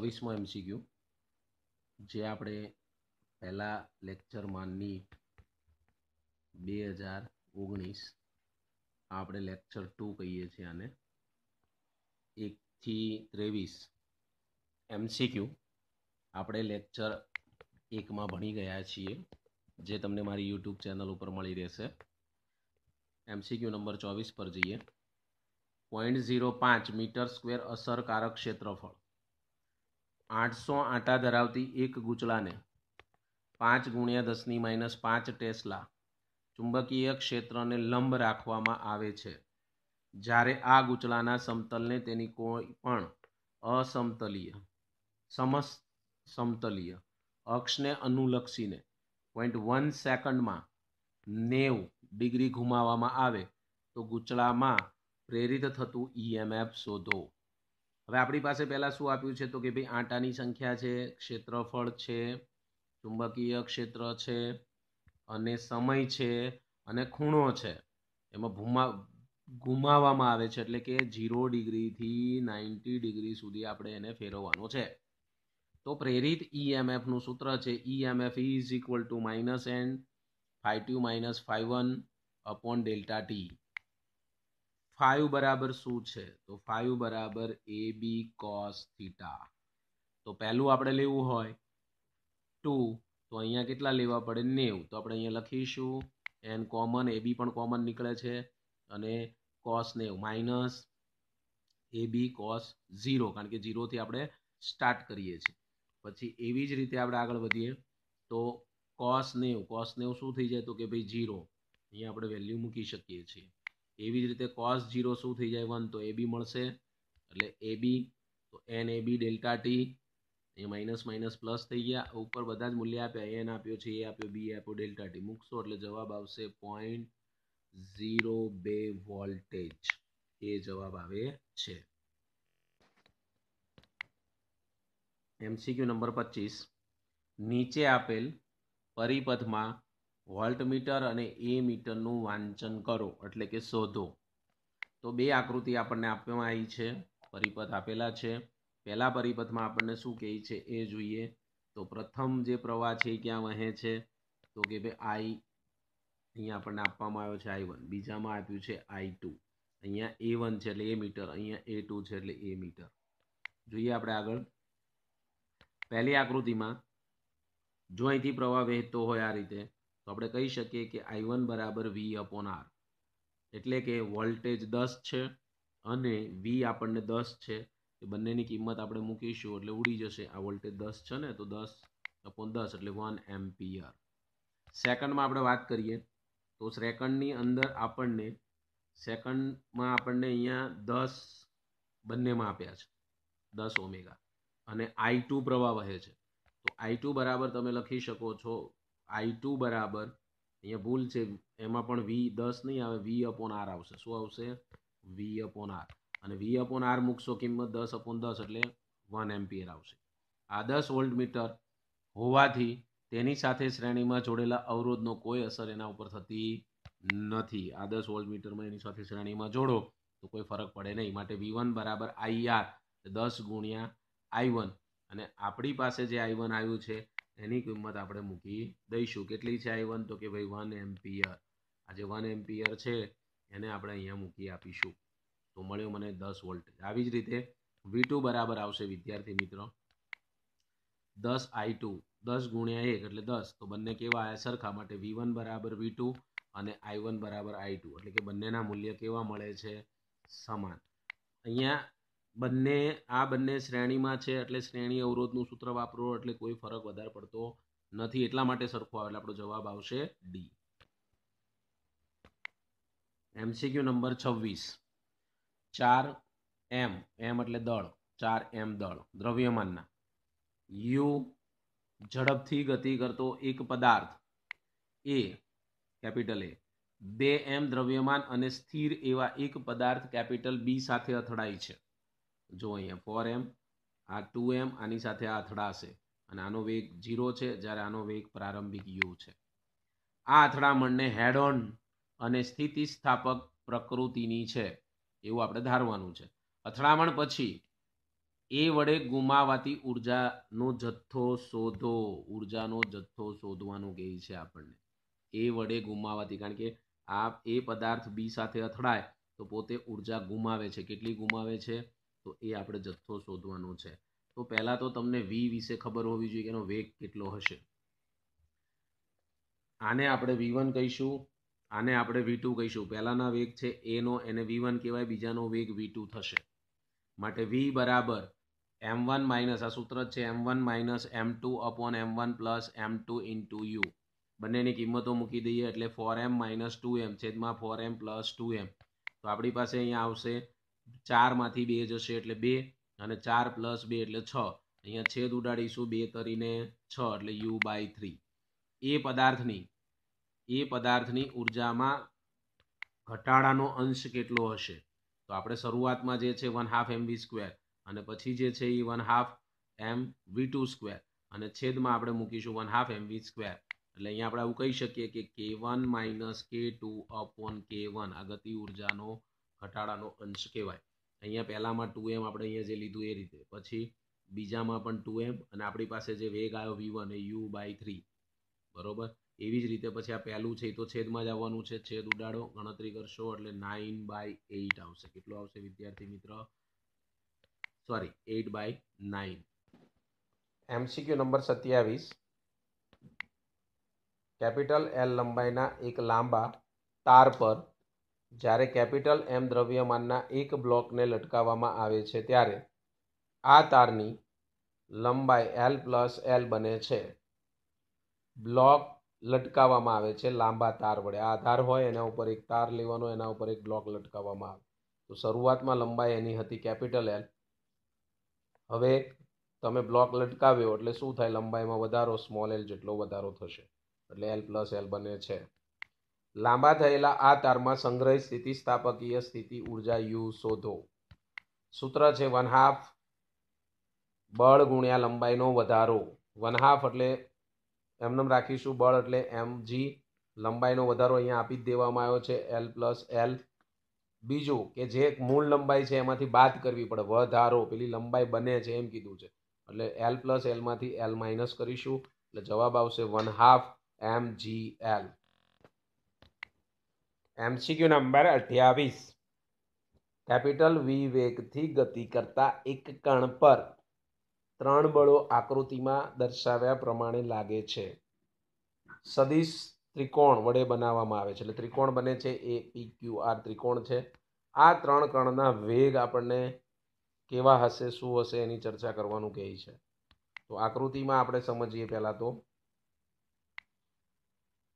ચોવીસમો MCQ જે આપણે પહેલાં લેક્ચરમાં નીટ બે હજાર ઓગણીસ આપણે લેક્ચર ટુ કહીએ છીએ આને એકથી ત્રેવીસ એમસીક્યુ આપણે લેક્ચર એકમાં ભણી ગયા છીએ જે તમને મારી યુટ્યુબ ચેનલ ઉપર મળી રહેશે એમસીક્યુ નંબર ચોવીસ પર જઈએ પોઈન્ટ ઝીરો પાંચ મીટર સ્ક્વેર અસરકારક ક્ષેત્રફળ આઠસો આંટા ધરાવતી એક ગૂંચળાને પાંચ ગુણ્યા દસની માઇનસ પાંચ ટેસ્લા ચુંબકીય ક્ષેત્રને લંબ રાખવામાં આવે છે જ્યારે આ ગૂંચળાના સમતલને તેની કોઈ પણ અસમતલીય સમસ સમતલીય અક્ષને અનુલક્ષીને પોઈન્ટ વન સેકન્ડમાં નેવ ડિગ્રી ઘુમાવવામાં આવે તો ગૂંચળામાં પ્રેરિત થતું ઈએમએફ શોધો હવે આપણી પાસે પહેલાં શું આપ્યું છે તો કે ભાઈ આંટાની સંખ્યા છે ક્ષેત્રફળ છે ચુંબકીય ક્ષેત્ર છે અને સમય છે અને ખૂણો છે એમાં ભૂમા ગુમાવવામાં આવે છે એટલે કે ઝીરો ડિગ્રીથી નાઇન્ટી ડિગ્રી સુધી આપણે એને ફેરવવાનો છે તો પ્રેરિત ઈએમએફનું સૂત્ર છે EMF is equal to minus N five two minus five one upon delta T five બરાબર શું છે તો ફાઇવ બરાબર એ બી કોસ થીટા તો પહેલું આપણે લેવું હોય ટુ તો અહીંયા કેટલા લેવા પડે નેવું તો આપણે અહીંયા લખીશું એન કોમન એ બી પણ કોમન નીકળે છે અને કોસ નેવું minus A B cos zero કારણ કે ઝીરોથી આપણે સ્ટાર્ટ કરીએ છીએ પછી એવી જ રીતે આપણે આગળ વધીએ તો કોસ નેવું કોસ નેવું શું થઈ જાય તો કે ભાઈ ઝીરો અહીંયા આપણે વેલ્યુ મૂકી શકીએ છીએ એવી જ રીતે કોસ જીરો શું થઈ જાય વન તો એ બી મળશે એટલે એ બી તો N A B delta T એ માઇનસ માઇનસ પ્લસ થઈ ગયા ઉપર બધા જ મૂલ્ય આપ્યા એન આપ્યો છે એ આપ્યો બી આપ્યો ડેલ્ટા ટી મૂકશો એટલે જવાબ આવશે પોઈન્ટ ઝીરો બે વોલ્ટેજ એ જવાબ આવે છે એમસીક્યુ નંબર પચીસ નીચે આપેલ પરિપથમાં વોલ્ટ મીટર અને એ મીટરનું વાંચન કરો એટલે કે શોધો તો બે આકૃતિ આપણને આપવામાં આવી છે પરિપથ આપેલા છે પહેલા પરિપથમાં આપણને શું કહે છે એ જોઈએ તો પ્રથમ જે પ્રવાહ છે એ ક્યાં વહે છે તો કે ભાઈ આઈ અહીંયા આપણને આપવામાં આવ્યો છે આઈ વન બીજામાં આપ્યું છે આઈ ટુ અહીંયા એ વન છે એટલે એ મીટર અહીંયા એ ટુ છે એટલે એ મીટર જોઈએ આપણે આગળ પહેલી આકૃતિમાં જો અહીંથી પ્રવાહ વહેતો હોય આ રીતે આપણે કહી શકીએ કે આઈ વન બરાબર વી અપોન આર એટલે કે વોલ્ટેજ દસ છે અને વી આપણને દસ છે એ બંનેની કિંમત આપણે મૂકીશું એટલે ઉડી જશે આ વોલ્ટેજ દસ છે ને તો દસ અપોન દસ એટલે વન એમ્પિયર સેકન્ડમાં આપણે વાત કરીએ તો સેકન્ડની અંદર આપણને સેકન્ડમાં આપણને અહીંયા દસ બંનેમાં આપ્યા છે દસ ઓમેગા અને આઈ ટુ પ્રવાહ વહે છે તો આઈ ટુ બરાબર તમે લખી શકો છો આઈ ટુ બરાબર અહીંયા ભૂલ છે એમાં પણ વી દસ નહીં આવે વી અપોન આર આવશે શું આવશે વી અપોન આર અને વી અપોન આર મૂકશો કિંમત દસ અપોન દસ એટલે વન એમ્પિયર આવશે આ દસ વોલ્ટ મીટર હોવાથી તેની સાથે શ્રેણીમાં જોડેલા અવરોધનો કોઈ અસર એના ઉપર થતી નથી આ દસ વોલ્ટ મીટરમાં એની સાથે શ્રેણીમાં જોડો તો કોઈ ફરક પડે નહીં માટે વી વન બરાબર આઈ આર દસ ગુણ્યા આઈ વન અને આપણી પાસે જે આઈ વન આવ્યું છે એની કિંમત આપણે મૂકી દઈશું કેટલી છે આઈ વન તો કે ભાઈ વન એમ્પિયર આ જે વન એમ્પિયર છે એને આપણે અહીંયા મૂકી આપીશું તો મળ્યો મને દસ વોલ્ટ આવી જ રીતે વી ટુ બરાબર આવશે વિદ્યાર્થી મિત્રો દસ આઈ ટુ દસ ગુણ્યા એક એટલે દસ તો બંને કેવા આવ્યા સરખા માટે વી વન બરાબર વી ટુ અને આઈ વન બરાબર આઈ ટુ એટલે કે બંનેના મૂલ્ય કેવા મળે છે સમાન અહીંયા બંને આ બંને શ્રેણીમાં છે એટલે શ્રેણી અવરોધનું સૂત્ર વાપરો એટલે કોઈ ફરક વધારે પડતો નથી એટલા માટે સરખો આવે આપણો જવાબ આવશે ડી એમસીક્યુ નંબર છવ્વીસ ચાર એમ એમ એટલે દળ ચાર એમ દળ દ્રવ્યમાનના યુ ઝડપથી ગતિ કરતો એક પદાર્થ એ કેપિટલ એ બે એમ દ્રવ્યમાન અને સ્થિર એવા એક પદાર્થ કેપિટલ બી સાથે અથડાય છે જો અહીંયા ફોર એમ આ ટુ એમ આની સાથે આ અથડાશે અને આનો વેગ ઝીરો છે જ્યારે આનો વેગ પ્રારંભિક યુ છે આ અથડામણને હેડોન અને સ્થિતિસ્થાપક પ્રકૃતિની છે એવું આપણે ધારવાનું છે અથડામણ પછી એ વડે ગુમાવાતી ઉર્જાનો જથ્થો શોધો ઉર્જાનો જથ્થો શોધવાનું કહે છે આપણને એ વડે ગુમાવાતી કારણ કે આ એ પદાર્થ બી સાથે અથડાય તો પોતે ઉર્જા ગુમાવે છે કેટલી ગુમાવે છે તો એ આપણે જથ્થો શોધવાનો છે તો પહેલાં તો તમને વી વિશે ખબર હોવી જોઈએ કે એનો વેગ કેટલો હશે આને આપણે વી વન કહીશું આને આપણે વી ટુ કહીશું પહેલાંના વેગ છે એનો એને વી વન કહેવાય બીજાનો વેગ વી ટુ થશે માટે વી બરાબર એમ વન માઇનસ આ સૂત્ર છે M one minus M two upon M one plus M two into U બંનેની કિંમતો મૂકી દઈએ એટલે four M minus two M છેદમાં four M plus two M તો આપણી પાસે અહીંયા આવશે ચારમાંથી બે જશે એટલે બે અને ચાર પ્લસ બે એટલે છ અહીંયા છેદ ઉડાડીશું બે તરીને છ એટલે યુ બાય થ્રી એ પદાર્થની એ પદાર્થની ઉર્જામાં ઘટાડાનો અંશ કેટલો હશે તો આપણે શરૂઆતમાં જે છે one half M V square અને પછી જે છે એ one half M V two square અને છેદમાં આપણે મૂકીશું one half M V square એટલે અહીંયા આપણે એવું કહી શકીએ કે K one minus K two up one K one આ ગતિ ઉર્જાનો ઘટાડાનો અંશ કહેવાય અહીંયા પહેલામાં ટુ એમ આપણે અહીંયા જે લીધું એ રીતે પછી બીજામાં પણ ટુ એમ અને આપણી પાસે જે વેગ આવ્યો વી વન એ યુ બાય થ્રી બરોબર એવી જ રીતે પછી આ પહેલું છે એ તો છેદમાં જ આવવાનું છે છેદ ઉડાડો ગણતરી કરશો એટલે નાઇન બાય એઇટ આવશે કેટલું આવશે વિદ્યાર્થી મિત્ર sorry eight by nine MCQ number સત્યાવીસ કેપિટલ એલ લંબાઈના એક લાંબા તાર પર જ્યારે કેપિટલ એમ દ્રવ્યમાનના એક બ્લોકને લટકાવવામાં આવે છે ત્યારે આ તારની લંબાઈ એલ પ્લસ એલ બને છે બ્લોક લટકાવવામાં આવે છે લાંબા તાર વડે આધાર હોય એના ઉપર એક તાર લેવાનો એના ઉપર એક બ્લોક લટકાવવામાં આવે તો શરૂઆતમાં લંબાઈ એની હતી કેપિટલ એલ હવે તમે બ્લોક લટકાવ્યો એટલે શું થાય લંબાઈમાં વધારો સ્મોલ એલ જેટલો વધારો થશે એટલે એલ પ્લસ એલ બને છે લાંબા થયેલા આ તારમાં સંગ્રહિત સ્થિતિસ્થાપકીય સ્થિતિ ઉર્જા યુ શોધો સૂત્ર છે વન હાફ બળ ગુણ્યા લંબાઈનો વધારો વન હાફ એટલે એમનેમ રાખીશું બળ એટલે એમ જી લંબાઈનો વધારો અહીંયા આપી જ દેવામાં આવ્યો છે એલ પ્લસ એલ બીજું કે જે મૂળ લંબાઈ છે એમાંથી બાદ કરવી પડે વધારો પેલી લંબાઈ બને છે એમ કીધું છે એટલે એલ પ્લસ એલમાંથી એલ માઇનસ કરીશું એટલે જવાબ આવશે one half M G L MCQ number અઠ્યાવીસ કેપિટલ વી વેગથી ગતિ કરતા એક કણ પર ત્રણ બળો આકૃતિમાં દર્શાવ્યા પ્રમાણે લાગે છે સદીશ ત્રિકોણ વડે બનાવવામાં આવે છે એટલે ત્રિકોણ બને છે એ પી ક્યુ આર ત્રિકોણ છે આ ત્રણ કણના વેગ આપણને કેવા હશે શું હશે એની ચર્ચા કરવાનું કહે છે તો આકૃતિમાં આપણે સમજીએ પહેલાં તો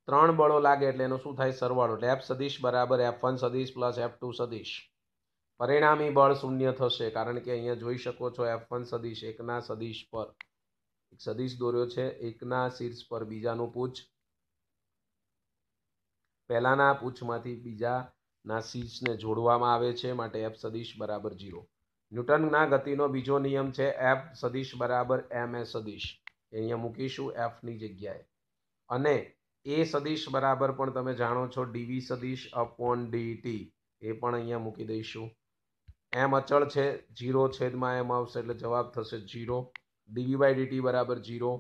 ત્રણ બળો લાગે એટલે એનું શું થાય સરવાળો એટલે એફ સદીશ બરાબર એફ વન સદીશ પ્લસ એફ ટુ સદીશ પરિણામી બળ શૂન્ય થશે કારણ કે અહીંયા જોઈ શકો છો એફ વન સદીશ એકના સદીશ પર એક સદીશ દોર્યો છે એકના શીર્ષ પર બીજાનું પૂછ પહેલાંના પૂછમાંથી બીજાના શીર્ષને જોડવામાં આવે છે માટે એફ સદીશ બરાબર જીરો ન્યૂટનના ગતિનો બીજો નિયમ છે એફ સદીશ બરાબર એમ એ સદીશ અહીંયા મૂકીશું એફની જગ્યાએ અને એ સદીશ બરાબર પણ તમે જાણો છો ડીવી સદિશ અપોન ડીટી એ પણ અહીંયા મૂકી દઈશું એમ અચળ છે જીરો છેદમાં એમ આવશે એટલે જવાબ થશે જીરો ડીવી બાય ડીટી બરાબર જીરો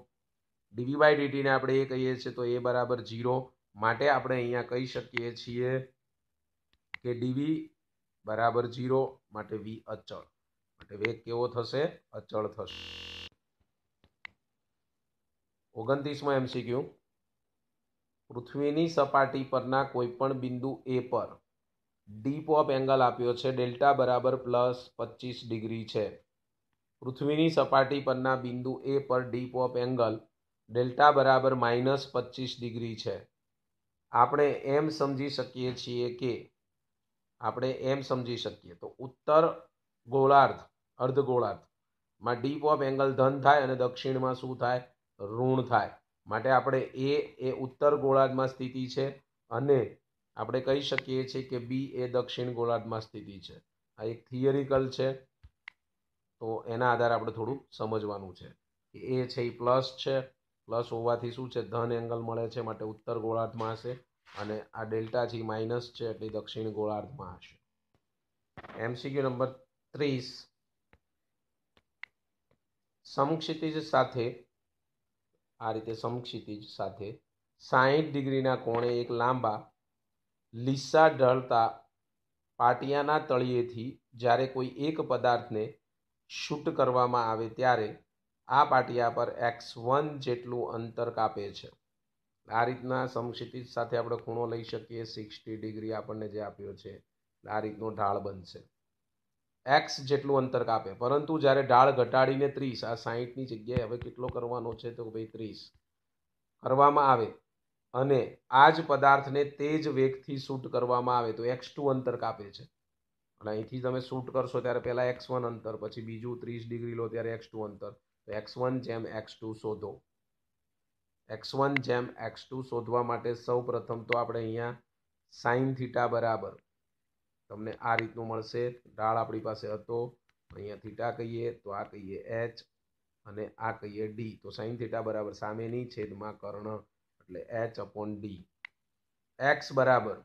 ડીવી બાય ડીટીને આપણે એ કહીએ છીએ તો એ બરાબર જીરો માટે આપણે અહીંયા કહી શકીએ છીએ કે ડીવી બરાબર જીરો માટે વી અચળ માટે વેગ કેવો થશે અચળ થશે ઓગણત્રીસમાં એમ એમસીક્યુ પૃથ્વીની સપાટી પરના કોઈપણ બિંદુ એ પર ડીપ ઓફ એંગલ આપ્યો છે ડેલ્ટા બરાબર પ્લસ પચીસ ડિગ્રી છે પૃથ્વીની સપાટી પરના બિંદુ એ પર ડીપ ઓફ એંગલ ડેલ્ટા બરાબર માઇનસ પચીસ ડિગ્રી છે આપણે એમ સમજી શકીએ છીએ કે આપણે એમ સમજી શકીએ તો ઉત્તર ગોળાર્ધ અર્ધ ગોળાર્ધમાં ડીપ ઓફ એંગલ ધન થાય અને દક્ષિણમાં શું થાય ઋણ થાય માટે આપણે એ એ ઉત્તર ગોળાર્ધમાં સ્થિતિ છે અને આપણે કહી શકીએ છીએ કે બી એ દક્ષિણ ગોળાર્ધમાં સ્થિતિ છે આ એક થિયરિકલ છે તો એના આધારે આપણે થોડું સમજવાનું છે કે એ છે એ પ્લસ છે પ્લસ હોવાથી શું છે ધન એંગલ મળે છે માટે ઉત્તર ગોળાર્ધમાં હશે અને આ ડેલ્ટા છે માઇનસ છે એટલે દક્ષિણ ગોળાર્ધમાં હશે એમસીક્યુ નંબર ત્રીસ સમક્ષિતિજ સાથે આ રીતે સમક્ષિતિજ સાથે સાહીઠ ડિગ્રીના કોણે એક લાંબા લીસા ઢળતા પાટિયાના તળિયેથી જ્યારે કોઈ એક પદાર્થને શૂટ કરવામાં આવે ત્યારે આ પાટિયા પર એક્સ વન જેટલું અંતર કાપે છે આ રીતના સમક્ષિતિજ સાથે આપણે ખૂણો લઈ શકીએ સિક્સટી ડિગ્રી આપણને જે આપ્યો છે આ રીતનો ઢાળ બનશે એક્સ જેટલું અંતર કાપે પરંતુ જ્યારે ઢાળ ઘટાડીને ત્રીસ આ સાહીઠની જગ્યાએ હવે કેટલો કરવાનો છે તો ભાઈ ત્રીસ કરવામાં આવે અને આ જ પદાર્થને તે જ વેગથી શૂટ કરવામાં આવે તો એક્સ ટુ અંતર કાપે છે અને અહીંથી તમે શૂટ કરશો ત્યારે પહેલાં એક્સ વન અંતર પછી બીજું ત્રીસ ડિગ્રી લો ત્યારે એક્સ ટુ અંતર તો એક્સ વન જેમ એક્સ ટુ શોધો એક્સ વન જેમ એક્સ ટુ શોધવા માટે સૌ પ્રથમ તો આપણે અહીંયા સાઇન થીટા બરાબર તમને આ રીતનું મળશે ઢાળ આપણી પાસે હતો અહીંયા થીટા કહીએ તો આ કહીએ એચ અને આ કહીએ ડી તો સાઈન થીટા બરાબર સામેની છેદમાં કર્ણ એટલે એચ અપોન ડી એક્સ બરાબર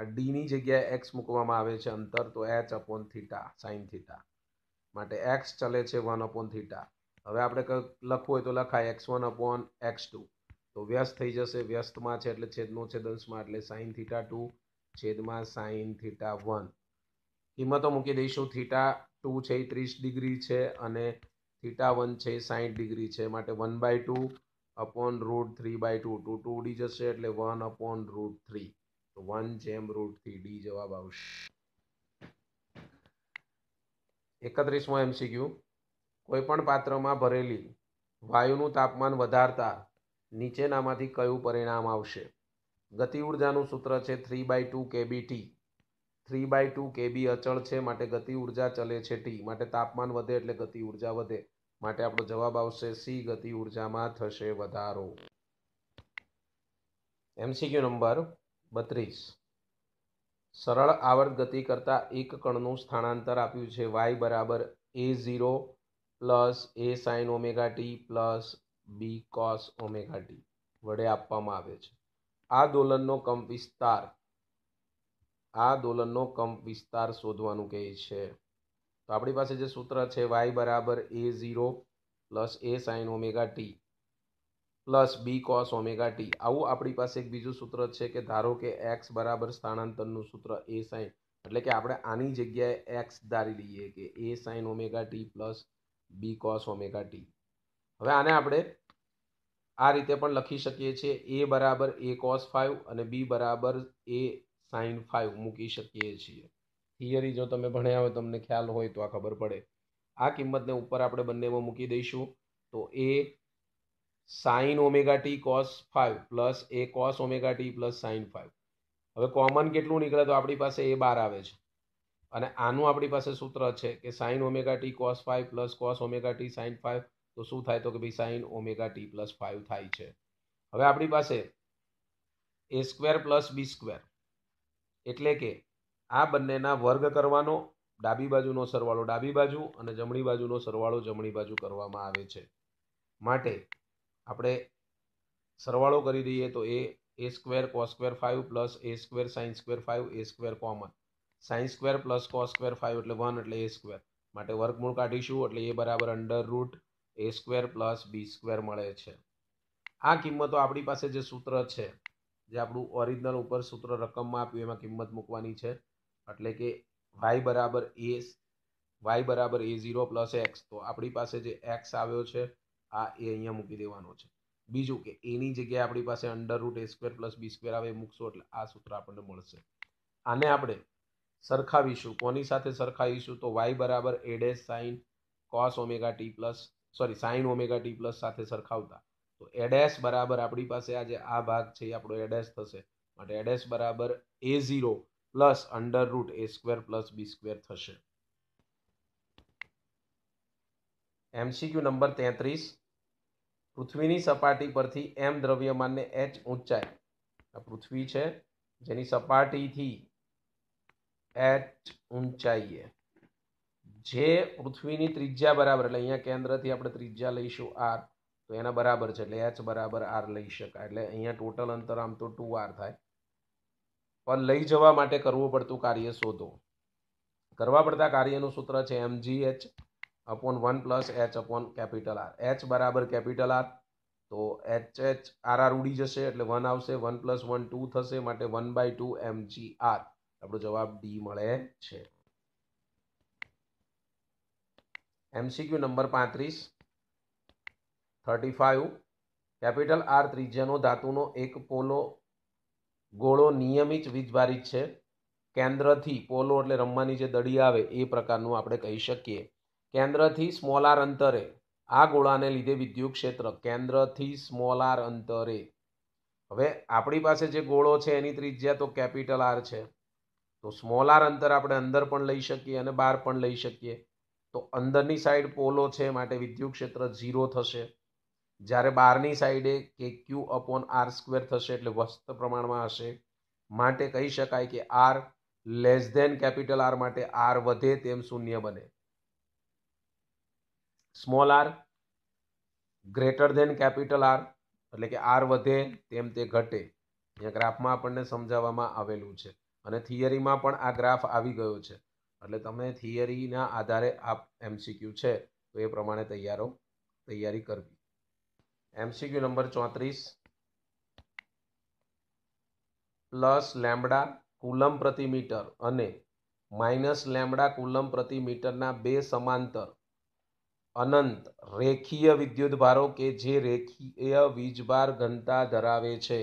આ ડીની જગ્યાએ એક્સ મૂકવામાં આવે છે અંતર તો H upon theta sine theta માટે એક્સ ચલે છે વન અપોન થીટા હવે આપણે લખવું હોય તો લખાય X one upon X two તો વ્યસ્ત થઈ જશે વ્યસ્તમાં છે એટલે છેદનો છેદંશમાં એટલે સાઈન થીટા ટુ છેદમાં સાઇન થીટા વન કિંમતો મૂકી દઈશું થીટા ટુ છે એ ત્રીસ ડિગ્રી છે અને થીટા વન છે એ સાઠ ડિગ્રી છે માટે one by two upon root three by two two two D જશે એટલે વન અપોન રૂટ થ્રી તો વન જેમ રૂટ થ્રી ડી જવાબ આવશે એકત્રીસમો એમસીક્યુ કોઈપણ પાત્રમાં ભરેલી વાયુનું તાપમાન વધારતા નીચેનામાંથી કયું પરિણામ આવશે ગતિ ઉર્જાનું સૂત્ર છે three by two KB T three by two KB અચળ છે માટે ગતિ ઉર્જા ચલે છે ટી માટે તાપમાન વધે એટલે ગતિ ઉર્જા વધે માટે આપણો જવાબ આવશે સી ગતિ ઉર્જામાં થશે વધારો એમસીક્યુ નંબર બત્રીસ સરળ આવર્ત ગતિ કરતાં એક કણનું સ્થાનાંતર આપ્યું છે વાય બરાબર A zero plus A sine omega T plus B cos omega T વડે આપવામાં આવે છે આ દોલનનો કંપ વિસ્તાર આ દોલનનો કંપ વિસ્તાર શોધવાનું કહે છે તો આપણી પાસે જે સૂત્ર છે વાય બરાબર A zero plus A sine omega T plus B cos omega T આવું આપણી પાસે એક બીજું સૂત્ર છે કે ધારો કે એક્સ બરાબર સ્થાનાંતરનું સૂત્ર એ સાઇન એટલે કે આપણે આની જગ્યાએ એક્સ ધારી લઈએ કે A sine omega T plus B cos omega T હવે આને આપણે આ રીતે પણ લખી શકીએ છીએ એ બરાબર એ કોસ ફાઇવ અને બી બરાબર એ સાઇન ફાઇવ મૂકી શકીએ છીએ થિયરી જો તમે ભણ્યા હોય તમને ખ્યાલ હોય તો આ ખબર પડે આ કિંમતને ઉપર આપણે બંનેમાં મૂકી દઈશું તો A sine omega T cos five plus A cos omega T plus sine five હવે કોમન કેટલું નીકળે તો આપણી પાસે એ બાર આવે છે અને આનું આપણી પાસે સૂત્ર છે કે sine omega T cos five plus cos omega T sine five તો શું થાય તો કે ભાઈ sine omega T plus five થાય છે હવે આપણી પાસે A square plus B square એટલે કે આ બંનેના વર્ગ કરવાનો ડાબી બાજુનો સરવાળો ડાબી બાજુ અને જમણી બાજુનો સરવાળો જમણી બાજુ કરવામાં આવે છે માટે આપણે સરવાળો કરી દઈએ તો A A square cos square five plus A square sine square five A square common sines square plus cos square five એટલે વન એટલે એ સ્ક્વેર માટે વર્ગમૂળ કાઢીશું એટલે એ બરાબર under root A square plus B square મળે છે આ કિંમતો આપણી પાસે જે સૂત્ર છે જે આપણું ઓરિજિનલ ઉપર સૂત્ર રકમમાં આપ્યું એમાં કિંમત મૂકવાની છે એટલે કે વાય બરાબર એ વાય બરાબર એ ઝીરો પ્લસ એક્સ તો આપણી પાસે જે એક્સ આવ્યો છે આ એ અહીંયા મૂકી દેવાનો છે બીજું કે એની જગ્યાએ આપણી પાસે under root A square plus B square આવે એ મૂકશો એટલે આ સૂત્ર આપણને મળશે આને આપણે સરખાવીશું કોની સાથે સરખાવીશું તો વાય બરાબર A dash sine cos omega T plus sorry sine omega T plus સાથે સરખાવતા તો એડેસ બરાબર આપણી પાસે આજે આ ભાગ છે એ આપણો એડેસ થશે માટે એડેસ બરાબર A zero plus under root A square plus B square થશે એમસીક્યુ નંબર તેત્રીસ પૃથ્વીની સપાટી પરથી એમ દ્રવ્યમાનને એચ ઊંચાઈ આ પૃથ્વી છે જેની સપાટીથી એચ ઊંચાઈએ જે પૃથ્વીની ત્રિજ્યા બરાબર એટલે અહીંયા કેન્દ્રથી આપણે ત્રિજ્યા લઈશું આર તો એના બરાબર છે એટલે એચ બરાબર આર લઈ શકાય એટલે અહીંયા ટોટલ અંતર આમ તો ટુ આર થાય પણ લઈ જવા માટે કરવું પડતું કાર્ય શોધો કરવા પડતા કાર્યનું સૂત્ર છે M G H upon one plus H upon capital R H બરાબર કેપિટલ આર તો એચ એચ આર આર ઉડી જશે એટલે વન આવશે વન પ્લસ વન ટુ થશે માટે one by two M G R આપણો જવાબ ડી મળે છે એમસીક્યુ નંબર પાંત્રીસ થર્ટી ફાઇવ કેપિટલ આર ત્રિજ્યાનો ધાતુનો એક પોલો ગોળો નિયમિત વીજભારિત છે કેન્દ્રથી પોલો એટલે રમવાની જે દડી આવે એ પ્રકારનું આપણે કહી શકીએ કેન્દ્રથી સ્મોલાર અંતરે આ ગોળાને લીધે વિદ્યુત ક્ષેત્ર કેન્દ્રથી સ્મોલાર અંતરે હવે આપણી પાસે જે ગોળો છે એની ત્રિજ્યા તો કેપિટલ આર છે તો સ્મોલાર અંતર આપણે અંદર પણ લઈ શકીએ અને બહાર પણ લઈ શકીએ તો અંદરની સાઈડ પોલો છે માટે વિદ્યુત ક્ષેત્ર ઝીરો થશે જ્યારે બહારની સાઈડે કે ક્યુ અપોન આર સ્ક્વેર થશે એટલે વસ્ત પ્રમાણમાં હશે માટે કહી શકાય કે R less than capital R માટે આર વધે તેમ શૂન્ય બને small R greater than capital R એટલે કે આર વધે તેમ તે ઘટે અહીંયા ગ્રાફમાં આપણને સમજાવવામાં આવેલું છે અને થિયરીમાં પણ આ ગ્રાફ આવી ગયો છે એટલે તમે થિયરીના આધારે આપ એમસીક્યુ છે તો એ પ્રમાણે તૈયારો તૈયારી કરવી એમસીક્યુ નંબર ચોત્રીસ પ્લસ લેમડા કુલમ પ્રતિ મીટર અને માઇનસ લેમડા કુલમ પ્રતિ મીટરના બે સમાંતર અનંત રેખીય વિદ્યુતભારો કે જે રેખીય વીજભાર ઘનતા ધરાવે છે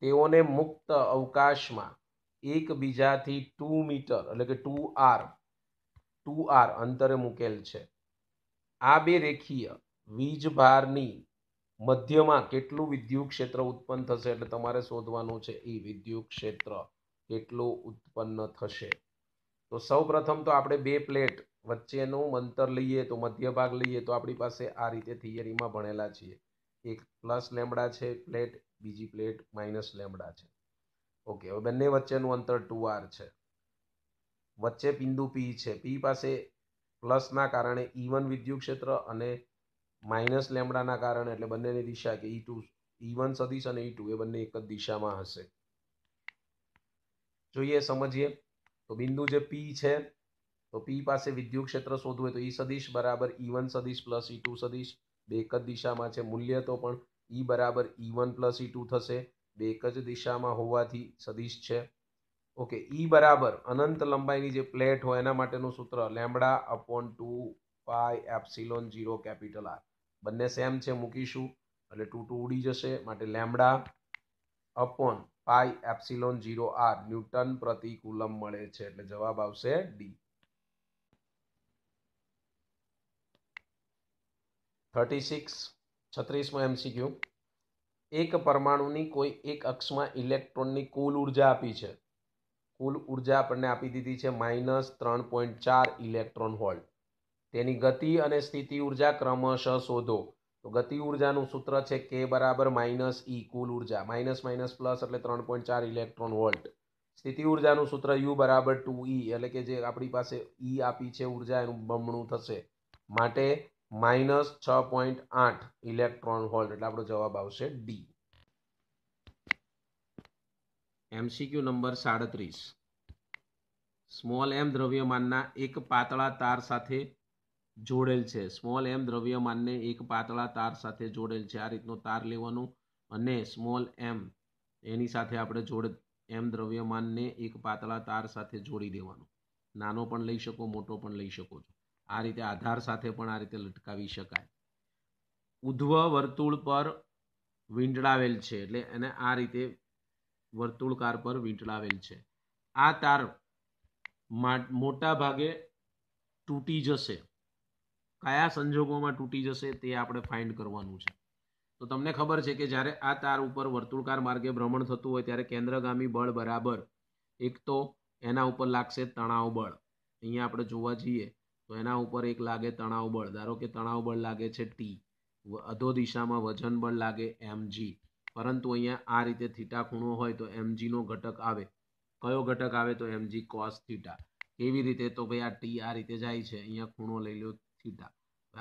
તેઓને મુક્ત અવકાશમાં એકબીજાથી ટુ મીટર એટલે કે ટુ આર ટુ આર અંતરે મૂકેલ છે આ બે રેખીય વીજભારની મધ્યમાં કેટલું વિદ્યુત ક્ષેત્ર ઉત્પન્ન થશે એટલે તમારે શોધવાનું છે એ વિદ્યુત ક્ષેત્ર કેટલું ઉત્પન્ન થશે તો સૌ પ્રથમ તો આપણે બે પ્લેટ વચ્ચેનું અંતર લઈએ તો મધ્ય ભાગ લઈએ તો આપણી પાસે આ રીતે થિયરીમાં ભણેલા છીએ એક પ્લસ લેમડા છે પ્લેટ બીજી પ્લેટ માઇનસ લેમડા છે ઓકે હવે બંને વચ્ચેનું અંતર ટુ આર છે વચ્ચે બિંદુ પી છે પી પાસે પ્લસના કારણે ઇવન e વિદ્યુત ક્ષેત્ર અને માઇનસ લેમડાના કારણે એટલે બંનેની દિશા કે ઈ ટુ ઈ સદીશ અને ઈ e ટુ એ બંને એક જ દિશામાં હશે જોઈએ સમજીએ તો બિંદુ જે પી છે તો પી પાસે વિદ્યુત ક્ષેત્ર શોધવું હોય તો ઈ e સદીશ બરાબર ઈ સદીશ પ્લસ ઈ ટુ સદીશ બે એક જ દિશામાં છે મૂલ્ય તો પણ ઈ બરાબર E one plus E two થશે બે એક જ દિશામાં હોવાથી સદિશ છે ઓકે ઈ બરાબર અનંત લંબાઈની જે પ્લેટ હોય એના માટેનું સૂત્ર lambda upon two pi epsilon zero capital R બંને સેમ છે મૂકીશું એટલે ટુ ટુ ઉડી જશે માટે lambda upon pi epsilon zero R newton પ્રતિ કુલમ મળે છે એટલે જવાબ આવશે ડી થર્ટી સિક્સ છત્રીસમાં એમસીક્યુ એક પરમાણુની કોઈ એક અક્ષમાં ઇલેક્ટ્રોનની કુલ ઉર્જા આપી છે કુલ ઉર્જા આપણને આપી દીધી છે માઇનસ ત્રણ પોઈન્ટ ચાર ઇલેક્ટ્રોન વોલ્ટ તેની ગતિ અને સ્થિતિ ઉર્જા ક્રમશઃ શોધો તો ગતિ ઉર્જાનું સૂત્ર છે કે બરાબર માઇનસ ઈ કુલ ઉર્જા માઇનસ માઇનસ પ્લસ એટલે ત્રણ પોઈન્ટ ચાર ઇલેક્ટ્રોન વોલ્ટ સ્થિતિ ઉર્જાનું સૂત્ર યુ બરાબર ટુ ઈ એટલે કે જે આપણી પાસે ઈ આપી છે ઉર્જા એનું બમણું થશે માટે માઇનસ છ પોઈન્ટ આઠ ઇલેક્ટ્રોન હોલ્ટ એટલે આપણો જવાબ આવશે ડી એમસીક્યુ નંબર સાડત્રીસ સ્મોલ એમ દ્રવ્યમાનના એક પાતળા તાર સાથે જોડેલ છે સ્મોલ એમ દ્રવ્યમાનને એક પાતળા તાર સાથે જોડેલ છે આ રીતનો તાર લેવાનો અને સ્મોલ એમ એની સાથે આપણે જોડ એમ દ્રવ્યમાનને એક પાતળા તાર સાથે જોડી દેવાનો નાનો પણ લઈ શકો મોટો પણ લઈ શકો છો આ રીતે આધાર સાથે પણ આ રીતે લટકાવી શકાય ઉધ્વ વર્તુળ પર વીંટળાવેલ છે એટલે એને આ રીતે વર્તુળકાર પર વીંટળાવેલ છે આ તાર મોટા ભાગે તૂટી જશે કયા સંજોગોમાં તૂટી જશે તે આપણે ફાઇન્ડ કરવાનું છે તો તમને ખબર છે કે જ્યારે આ તાર ઉપર વર્તુળકાર માર્ગે ભ્રમણ થતું હોય ત્યારે કેન્દ્રગામી બળ બરાબર એક તો એના ઉપર લાગશે તણાવ બળ અહીંયા આપણે જોવા જઈએ તો એના ઉપર એક લાગે તણાવ બળ ધારો કે તણાવ બળ લાગે છે ટી અધો દિશામાં વજન બળ લાગે એમજી પરંતુ અહીંયા આ રીતે થીટા ખૂણો હોય તો એમજીનો ઘટક આવે કયો ઘટક આવે તો એમજી કોસ થીટા કેવી રીતે તો ભાઈ આ ટી આ રીતે જાય છે અહીંયા ખૂણો લઈ લો થીટા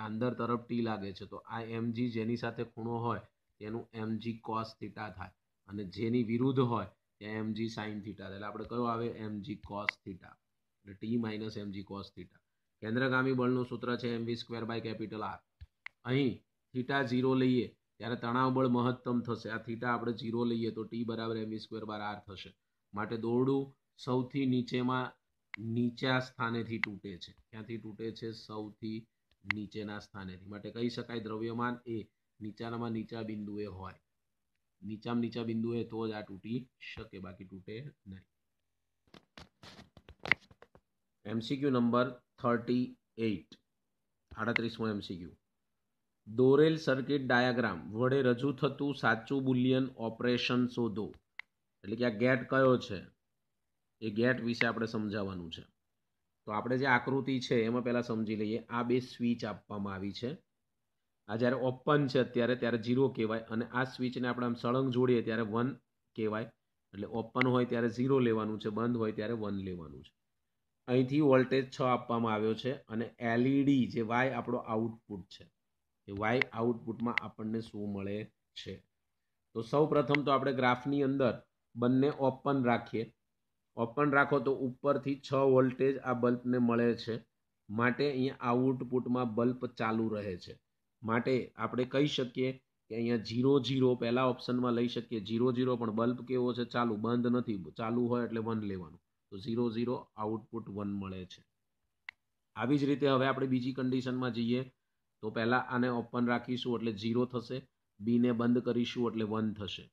અંદર તરફ ટી લાગે છે તો આ એમજી જેની સાથે ખૂણો હોય તેનું એમજી કોસ થીટા થાય અને જેની વિરુદ્ધ હોય ત્યાં એમજી સાઇન થીટા એટલે આપણે કયો આવે એમજી કોસ થીટા એટલે T minus MG cos theta કેન્દ્રગામી બળનું સૂત્ર છે M V square by capital R અહીં થીટા ઝીરો લઈએ ત્યારે તણાવ બળ મહત્તમ થશે આ થીટા આપણે ઝીરો લઈએ તો ટી બરાબર એમ વી સ્ક્વેર બાર આર થશે માટે દોરડું સૌથી નીચેમાં નીચા સ્થાનેથી તૂટે છે ક્યાંથી તૂટે છે સૌથી નીચેના સ્થાનેથી માટે કહી શકાય દ્રવ્યમાન એ નીચાનામાં નીચા બિંદુએ હોય નીચામાં નીચા બિંદુએ તો જ આ તૂટી શકે બાકી તૂટે નહીં એમસીક્યુ નંબર થર્ટી એઇટ આડત્રીસમો એમસીક્યુ દોરેલ સર્કિટ ડાયાગ્રામ વડે રજૂ થતું સાચું બુલિયન ઓપરેશન શોધો એટલે કે આ ગેટ કયો છે એ ગેટ વિશે આપણે સમજાવવાનું છે તો આપણે જે આકૃતિ છે એમાં પહેલાં સમજી લઈએ આ બે સ્વિચ આપવામાં આવી છે આ જ્યારે ઓપન છે અત્યારે ત્યારે ઝીરો કહેવાય અને આ સ્વિચને આપણે આમ સળંગ જોડીએ ત્યારે વન કહેવાય એટલે ઓપન હોય ત્યારે ઝીરો લેવાનું છે બંધ હોય ત્યારે વન લેવાનું છે અહીંથી વોલ્ટેજ છ આપવામાં આવ્યો છે અને એલઈડી e જે વાય આપણો આઉટપુટ છે એ વાય આઉટપુટમાં આપણને શું મળે છે તો સૌ પ્રથમ તો આપણે ગ્રાફની અંદર બંને ઓપન રાખીએ ઓપન રાખો તો ઉપરથી છ વોલ્ટેજ આ બલ્બને મળે છે માટે અહીંયા આઉટપુટમાં બલ્બ ચાલુ રહે છે માટે આપણે કહી શકીએ કે અહીંયા ઝીરો ઝીરો પહેલાં ઓપ્શનમાં લઈ શકીએ જીરો ઝીરો પણ બલ્બ કેવો છે ચાલુ બંધ નથી ચાલુ હોય એટલે વન લેવાનું તો ઝીરો ઝીરો આઉટપુટ વન મળે છે આવી જ રીતે હવે આપણે બીજી કન્ડિશનમાં જઈએ તો પહેલાં આને ઓપન રાખીશું એટલે ઝીરો થશે બીને બંધ કરીશું એટલે વન થશે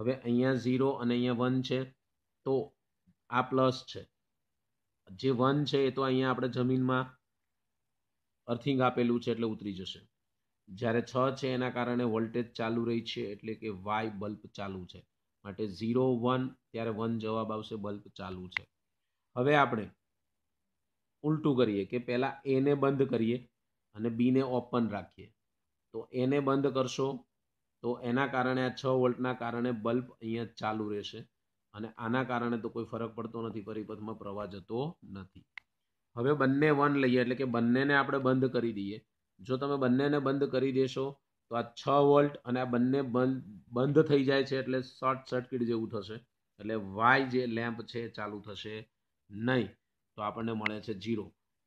હવે અહીંયા ઝીરો અને અહીંયા વન છે તો આ પ્લસ છે જે વન છે એ તો અહીંયા આપણે જમીનમાં અર્થિંગ આપેલું છે એટલે ઉતરી જશે જ્યારે છ છે એના કારણે વોલ્ટેજ ચાલુ રહી છે એટલે કે વાય બલ્બ ચાલુ છે માટે ઝીરો વન ત્યારે વન જવાબ આવશે બલ્બ ચાલુ છે હવે આપણે ઉલટું કરીએ કે પહેલાં એને બંધ કરીએ અને બીને ઓપન રાખીએ તો એને બંધ કરશો તો એના કારણે આ છ વોલ્ટના કારણે બલ્બ અહીંયા ચાલુ રહેશે અને આના કારણે તો કોઈ ફરક પડતો નથી પરિપથમાં પ્રવાહ જતો નથી હવે બંને વન લઈએ એટલે કે બંનેને આપણે બંધ કરી દઈએ જો તમે બંનેને બંધ કરી દેશો તો આ છ વોલ્ટ અને આ બંને બંધ બંધ થઈ જાય છે એટલે શોર્ટ સર્કિટ જેવું થશે એટલે વાય જે લેમ્પ છે ચાલુ થશે નહીં તો આપણને મળે છે જીરો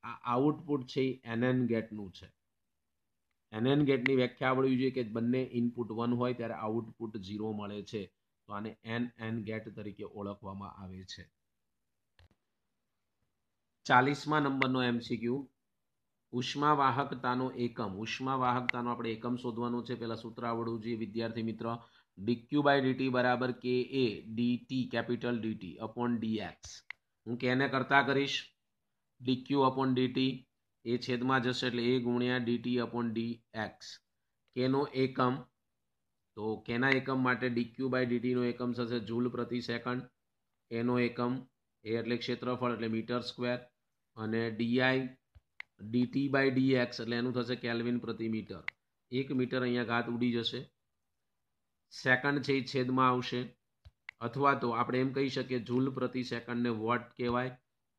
આ આઉટપુટ છે એનએન ગેટનું છે એનએન ગેટની વ્યાખ્યા આવડવી જોઈએ કે બંને ઇનપુટ વન હોય ત્યારે આઉટપુટ ઝીરો મળે છે તો આને એન એન ગેટ તરીકે ઓળખવામાં આવે છે ચાલીસમા નંબરનો એમસીક્યુ ઉષ્માવાહકતાનો એકમ ઉષ્માવાહકતાનો આપણે એકમ શોધવાનો છે પહેલાં સૂત્ર આવડવું જોઈએ વિદ્યાર્થી મિત્ર ડીક્યુ બાય ડીટી બરાબર K A DT capital DT upon D X હું કેને કરતા કરીશ ડીક્યુ અપોન ડીટી એ છેદમાં જશે એટલે એ ગુણ્યા ડીટી અપોન ડી એક્સ કેનો એકમ તો કેના એકમ માટે ડીક્યુ બાય ડીટીનો એકમ થશે જૂલ પ્રતિ સેકન્ડ એનો એકમ એ એટલે ક્ષેત્રફળ એટલે મીટર સ્ક્વેર અને DI DT by D X એટલે એનું થશે કેલ્વિન પ્રતિ મીટર એક મીટર અહીંયા ઘાત ઉડી જશે સેકન્ડ છે એ છેદમાં આવશે અથવા તો આપણે એમ કહી શકીએ જૂલ પ્રતિ સેકન્ડને વોટ કહેવાય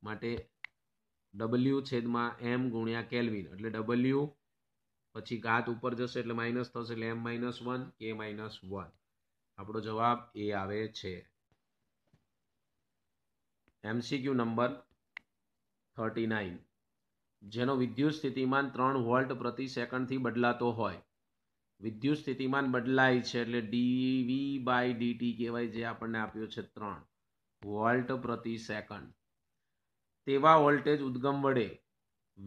માટે ડબલ્યુ છેદમાં એમ ગુણ્યા કેલ્વિન એટલે ડબલ્યુ પછી ઘાત ઉપર જશે એટલે માઇનસ થશે એટલે M minus one K minus one આપણો જવાબ એ આવે છે એમસીક્યુ નંબર થર્ટી નાઇન જેનો વિદ્યુત સ્થિતિમાન ત્રણ વોલ્ટ પ્રતિ સેકન્ડથી બદલાતો હોય વિદ્યુત સ્થિતિમાન બદલાય છે એટલે ડીવી બાય ડીટી કહેવાય જે આપણને આપ્યો છે ત્રણ વોલ્ટ પ્રતિ સેકન્ડ તેવા વોલ્ટેજ ઉદગમ વડે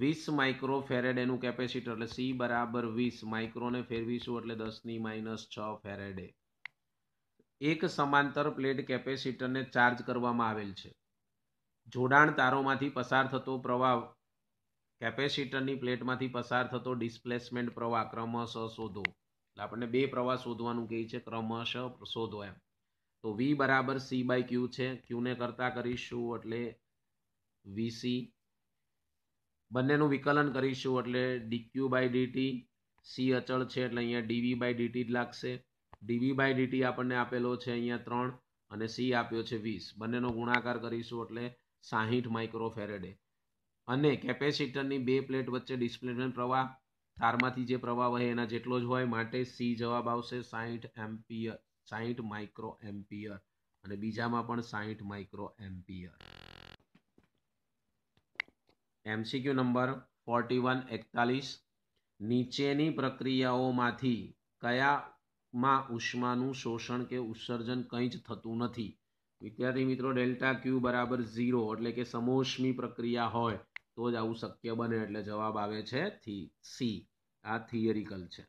વીસ માઇક્રો ફેરેડ એનું કેપેસિટર એટલે સી બરાબર વીસ માઇક્રોને ફેરવીશું એટલે દસની માઇનસ છ ફેરેડે એક સમાંતર પ્લેટ કેપેસિટરને ચાર્જ કરવામાં આવેલ છે જોડાણ તારોમાંથી પસાર થતો પ્રવાહ કેપેસિટરની પ્લેટમાંથી પસાર થતો ડિસ્પ્લેસમેન્ટ પ્રવાહ ક્રમશઃ શોધો એટલે આપણને બે પ્રવાહ શોધવાનું કહે છે ક્રમશ શોધો એમ તો વી બરાબર સી બાય ક્યુ છે ક્યુને કરતા કરીશું એટલે વીસી બંનેનું વિકલન કરીશું એટલે ડીક્યુ બાય ડીટી સી અચળ છે એટલે અહીંયા ડીવી બાય ડીટી જ લાગશે ડીવી બાય ડીટી આપણને આપેલો છે અહીંયા ત્રણ અને સી આપ્યો છે વીસ બંનેનો ગુણાકાર કરીશું એટલે સાહીઠ માઇક્રો ફેરેડે અને કેપેસિટરની બે પ્લેટ વચ્ચે ડિસ્પ્લેસમેન્ટ પ્રવાહ તારમાંથી જે પ્રવાહ વહે એના જેટલો જ હોય માટે સી જવાબ આવશે સાહીઠ એમ્પિયર સાહીઠ માઇક્રો એમ્પિયર અને બીજામાં પણ સાહીઠ micro ampere MCQ number forty one એકતાલીસ નીચેની પ્રક્રિયાઓમાંથી કયામાં ઉષ્માનું શોષણ કે ઉત્સર્જન કંઈ જ થતું નથી વિદ્યાર્થી મિત્રો ડેલ્ટા ક્યુ બરાબર ઝીરો એટલે કે સમોષ્મી પ્રક્રિયા હોય તો જ આવું શક્ય બને એટલે જવાબ આવે છે થી સી આ થિયરિકલ છે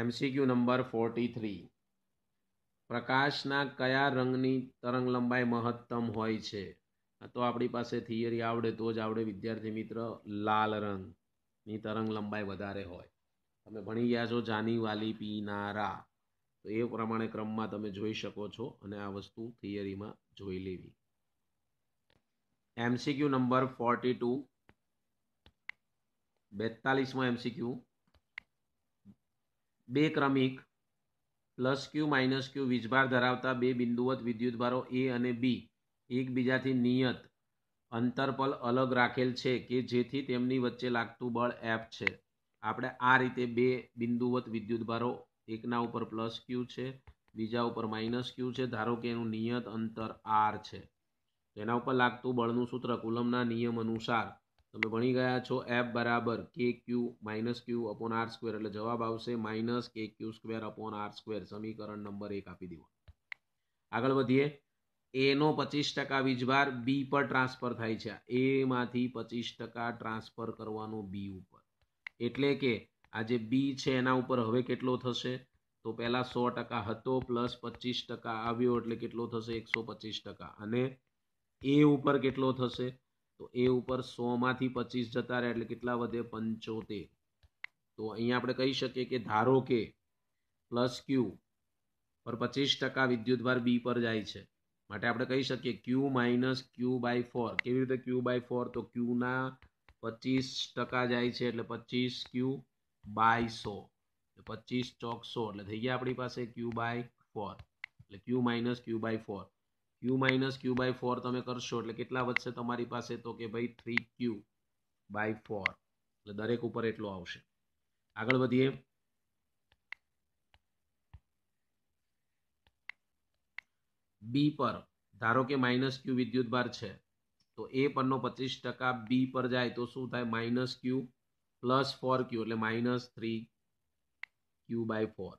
એમસીક્યુ નંબર ફોર્ટી થ્રી પ્રકાશના કયા રંગની તરંગલંબાઈ મહત્તમ હોય છે તો આપણી પાસે થિયરી આવડે તો જ આવડે વિદ્યાર્થી મિત્ર લાલ રંગની તરંગલંબાઈ વધારે હોય તમે ભણી ગયા છો જાની વાલી પીનારા તો એ પ્રમાણે ક્રમમાં તમે જોઈ શકો છો અને આ વસ્તુ થિયરીમાં જોઈ લેવી એમસીક્યુ નંબર ફોર્ટી ટુ બેતાલીસમો એમસીક્યુ બે ક્રમિક પ્લસ ક્યુ માઇનસ ક્યુ વીજભાર ધરાવતા બે બિંદુવત વિદ્યુતભારો એ અને બી એકબીજાથી નિયત અંતરપલ અલગ રાખેલ છે કે જેથી તેમની વચ્ચે લાગતું બળ એફ છે આપણે આ રીતે બે બિંદુવત વિદ્યુતભારો એકના ઉપર પ્લસ ક્યુ છે બીજા ઉપર માઇનસ ક્યુ છે ધારો કે એનું નિયત અંતર આર છે તેના ઉપર લાગતું બળનું સૂત્ર કુલમના નિયમ અનુસાર તમે ભણી ગયા છો એફ બરાબર K Q minus Q upon R square એટલે જવાબ આવશે minus K Q square upon R square સમીકરણ નંબર એક આપી દેવો આગળ વધીએ એનો પચીસ ટકા વીજભાર બી પર ટ્રાન્સફર થાય છે એમાંથી પચીસ ટકા ટ્રાન્સફર કરવાનો બી ઉપર એટલે કે આ જે બી છે એના ઉપર હવે કેટલો થશે તો પહેલાં સો ટકા હતો પ્લસ પચીસ ટકા આવ્યો એટલે કેટલો થશે એકસો પચીસ ટકા અને એ ઉપર કેટલો થશે તો એ ઉપર સોમાંથી પચીસ જતા રહે એટલે કેટલા વધે પંચોતેર તો અહીંયા આપણે કહી શકીએ કે ધારો કે પ્લસ ક્યુ પર પચીસ ટકા વિદ્યુતભાર બી પર જાય છે માટે આપણે કહી શકીએ Q minus Q by four કેવી રીતે ક્યુ બાય ફોર તો ક્યુના પચીસ ટકા જાય છે એટલે પચીસ ક્યુ બાય સો પચીસ ચોક સો એટલે થઈ ગયા આપણી પાસે ક્યુ બાય ફોર એટલે Q minus Q by four you minus Q by four તમે કરશો એટલે કેટલા વધશે તમારી પાસે તો કે ભાઈ થ્રી ક્યુ બાય ફોર એટલે દરેક ઉપર એટલો આવશે આગળ વધીએ બી પર ધારો કે માઇનસ ક્યુ વિદ્યુત વિદ્યુતભાર છે તો એ પરનો પચીસ ટકા બી પર જાય તો શું થાય minus Q plus four Q એટલે minus three Q by four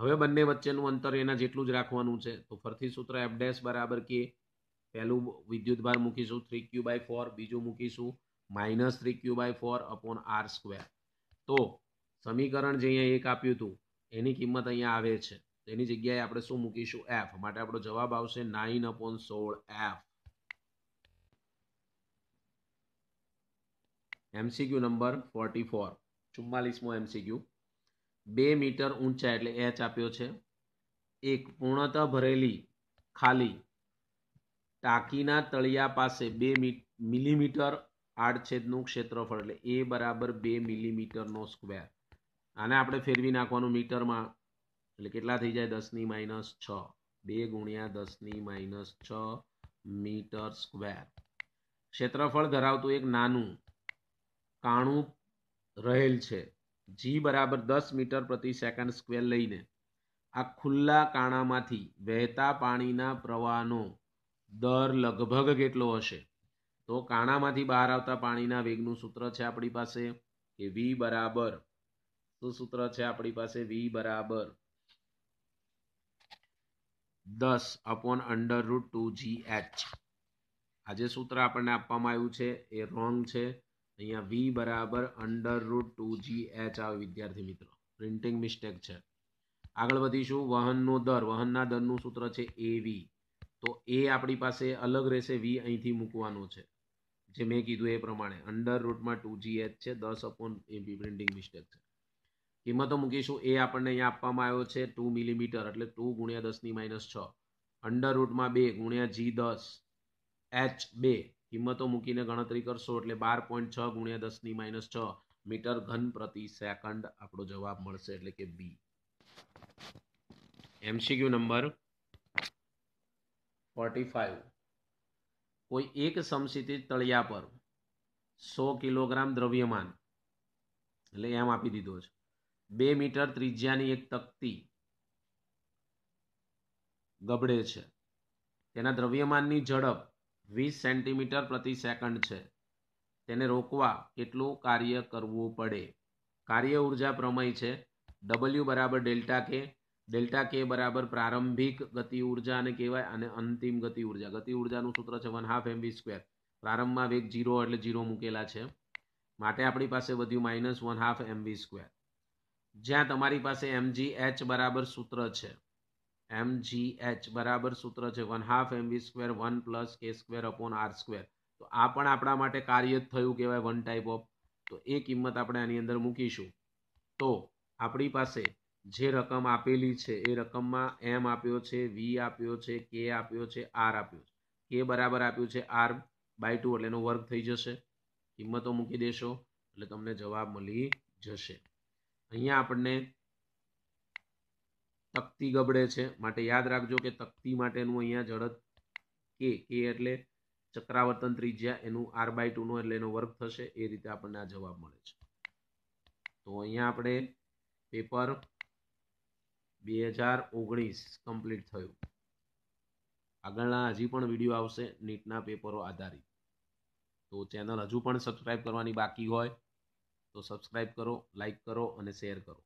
હવે બંને વચ્ચેનું અંતર એના જેટલું જ રાખવાનું છે તો ફરતી સૂત્ર એફડેસ બરાબર કે પહેલું વિદ્યુતભાર મૂકીશું થ્રી ક્યુ બાય ફોર બીજું મૂકીશું minus three Q by four upon R square તો સમીકરણ જે અહીંયા એક આપ્યું હતું એની કિંમત અહીંયા આવે છે એની જગ્યાએ આપણે શું મૂકીશું એફ માટે આપણો જવાબ આવશે નાઇન અપોન સોળ F MCQ number forty four ચુમ્માલીસમો એમસીક્યુ બે મીટર ઊંચા એટલે એચ આપ્યો છે એક પૂર્ણતઃ ભરેલી ખાલી ટાંકીના તળિયા પાસે બે મિલીમીટર આડછેદનું ક્ષેત્રફળ એટલે એ બરાબર બે મિલીમીટરનો સ્ક્વેર આને આપણે ફેરવી નાખવાનું મીટરમાં એટલે કેટલા થઈ જાય દસની માઇનસ છ બે ગુણ્યા દસની માઇનસ છ મીટર સ્ક્વેર ક્ષેત્રફળ ધરાવતું એક નાનું કાણું રહેલ છે જી બરાબર દસ મીટર પ્રતિ સેકન્ડ સ્ક્વેર લઈને આ ખુલ્લા કાણામાંથી વહેતા પાણીના પ્રવાહનો દર લગભગ કેટલો હશે તો કાણામાંથી બહાર આવતા પાણીના વેગનું સૂત્ર છે આપણી પાસે કે વી બરાબર શું સૂત્ર છે આપણી પાસે વી બરાબર દસ upon under root two G H આ જે સૂત્ર આપણને આપવામાં આવ્યું છે એ રોંગ છે અહીંયા વી બરાબર under root two G H આવે વિદ્યાર્થી મિત્રો પ્રિન્ટિંગ મિસ્ટેક છે આગળ વધીશું વહનનો દર વહનના દરનું સૂત્ર છે એ વી તો એ આપણી પાસે અલગ રહેશે વી અહીંથી મૂકવાનો છે જે મેં કીધું એ પ્રમાણે અંડર રૂટમાં ટુ જી એચ છે દસ અપોન એ બી પ્રિન્ટિંગ મિસ્ટેક છે કિંમતો મૂકીશું એ આપણને અહીંયા આપવામાં આવ્યો છે ટુ મિલીમીટર એટલે ટુ ગુણ્યા દસની માઇનસ છ અંડર રૂટમાં બે ગુણ્યા જી દસ એચ બે કિંમતો મૂકીને ગણતરી કરશો એટલે બાર પોઈન્ટ છ ગુણ્યા દસની માઇનસ છ મીટર ઘન પ્રતિ સેકન્ડ આપણો જવાબ મળશે એટલે કે B MCQ number forty five કોઈ એક સમસિતિજ તળિયા પર સો કિલોગ્રામ દ્રવ્યમાન એટલે એમ આપી દીધો છે બે મીટર ત્રિજ્યાની એક તકતી ગબડે છે તેના દ્રવ્યમાનની ઝડપ વીસ સેન્ટીમીટર પ્રતિ સેકન્ડ છે તેને રોકવા કેટલું કાર્ય કરવું પડે કાર્ય ઉર્જા પ્રમેય છે ડબલ્યુ બરાબર ડેલ્ટા કે ડેલ્ટા કે બરાબર પ્રારંભિક ગતિ ઉર્જાને કહેવાય અને અંતિમ ગતિ ઉર્જા ગતિ ઉર્જાનું સૂત્ર છે one half MB V square પ્રારંભમાં વેગ જીરો એટલે જીરો મૂકેલા છે માટે આપણી પાસે વધ્યું minus one half MB V square જ્યાં તમારી પાસે એમજી એચ બરાબર સૂત્ર છે એમ જી એચ બરાબર સૂત્ર છે one half M V square one plus K square upon R square તો આ પણ આપણા માટે કાર્ય જ થયું કહેવાય વન ટાઈપ ઓફ તો એ કિંમત આપણે આની અંદર મૂકીશું તો આપણી પાસે જે રકમ આપેલી છે એ રકમમાં એમ આપ્યો છે વી આપ્યો છે કે આપ્યો છે આર આપ્યો છે કે બરાબર આપ્યું છે આર બાય ટુ એટલે એનો વર્ગ થઈ જશે કિંમતો મૂકી દેશો એટલે તમને જવાબ મળી જશે અહીંયા આપણને તકતી ગબડે છે માટે યાદ રાખજો કે તકતી માટેનું અહીંયા જડત કે કે એટલે ચક્રાવર્તન ત્રિજ્યા એનું આર બાય ટુનું એટલે એનો વર્ક થશે એ રીતે આપણને આ જવાબ મળે છે તો અહીંયા આપણે પેપર બે હજાર ઓગણીસ કમ્પ્લીટ થયું આગળના હજી પણ વિડીયો આવશે નીટના પેપરો આધારિત તો ચેનલ હજુ પણ સબસ્ક્રાઇબ કરવાની બાકી હોય તો સબસ્ક્રાઇબ કરો લાઇક કરો અને શેર કરો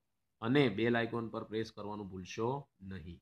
અને બે લાઇકોન પર પ્રેસ કરવાનું ભૂલશો નહીં